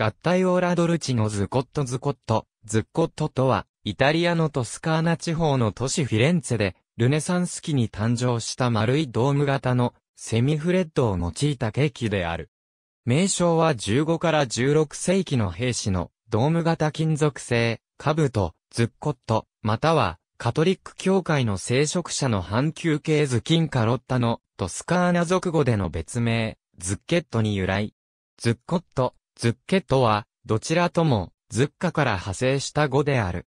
合体オーラドルチのズコットズコット、ズッコットとは、イタリアのトスカーナ地方の都市フィレンツェで、ルネサンス期に誕生した丸いドーム型のセミフレッドを用いたケーキである。名称は15から16世紀の兵士のドーム型金属製、カブト、ズッコット、またはカトリック教会の聖職者の半球系ズキンカロッタのトスカーナ族語での別名、ズッケットに由来。ズッコットズッケとは、どちらとも、ズッカから派生した語である。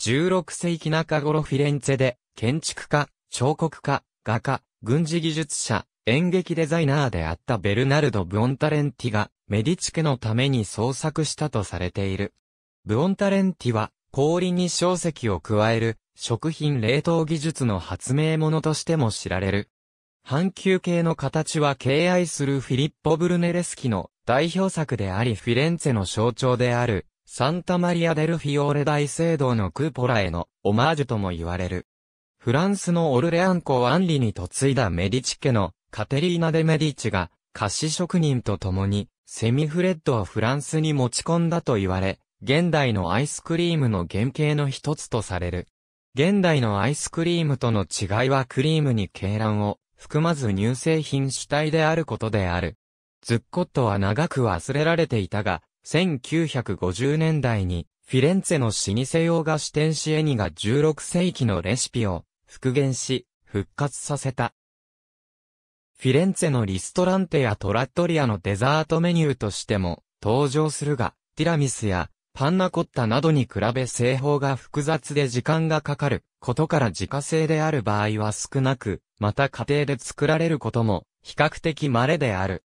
16世紀中頃フィレンツェで、建築家、彫刻家、画家、軍事技術者、演劇デザイナーであったベルナルド・ブオンタレンティが、メディチ家のために創作したとされている。ブオンタレンティは、氷に小石を加える、食品冷凍技術の発明者としても知られる。半球形の形は敬愛するフィリッポ・ブルネレスキの代表作でありフィレンツェの象徴である、サンタマリア・デル・フィオーレ大聖堂のクーポラへのオマージュとも言われる。フランスのオルレアン公アンリに嫁いだメディチ家のカテリーナ・デ・メディチが、菓子職人と共に、セミフレッドをフランスに持ち込んだと言われ、現代のアイスクリームの原型の一つとされる。現代のアイスクリームとの違いはクリームに鶏卵を含まず乳製品主体であることである。ズッコットは長く忘れられていたが、1950年代に、フィレンツェの老舗洋菓子店シエニが16世紀のレシピを復元し、復活させた。フィレンツェのリストランテやトラットリアのデザートメニューとしても登場するが、ティラミスやパンナコッタなどに比べ製法が複雑で時間がかかることから自家製である場合は少なく、また家庭で作られることも比較的稀である。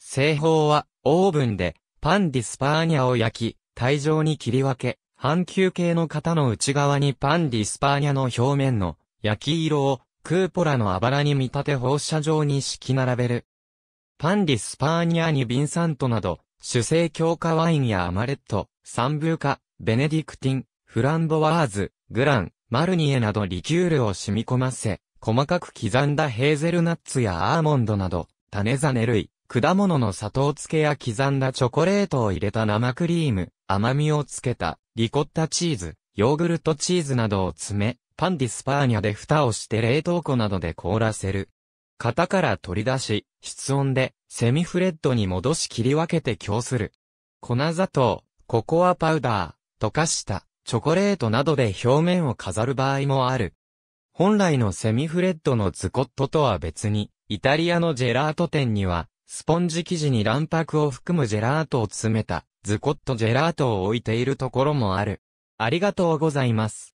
製法は、オーブンで、パンディスパーニャを焼き、体状に切り分け、半球形の型の内側にパンディスパーニャの表面の焼き色をクーポラのあばらに見立て放射状に敷き並べる。パンディスパーニャにビンサントなど、主成強化ワインやアマレット、サンブーカ、ベネディクティン、フランボワーズ、グラン、マルニエなどリキュールを染み込ませ、細かく刻んだヘーゼルナッツやアーモンドなど、種種類、果物の砂糖漬けや刻んだチョコレートを入れた生クリーム、甘みをつけたリコッタチーズ、ヨーグルトチーズなどを詰め、パンディスパーニャで蓋をして冷凍庫などで凍らせる。型から取り出し、室温でセミフレッドに戻し切り分けて供する。粉砂糖、ココアパウダー、溶かしたチョコレートなどで表面を飾る場合もある。本来のセミフレッドのズコットとは別に、イタリアのジェラート店には、スポンジ生地に卵白を含むジェラートを詰めた、ズコットジェラートを置いているところもある。ありがとうございます。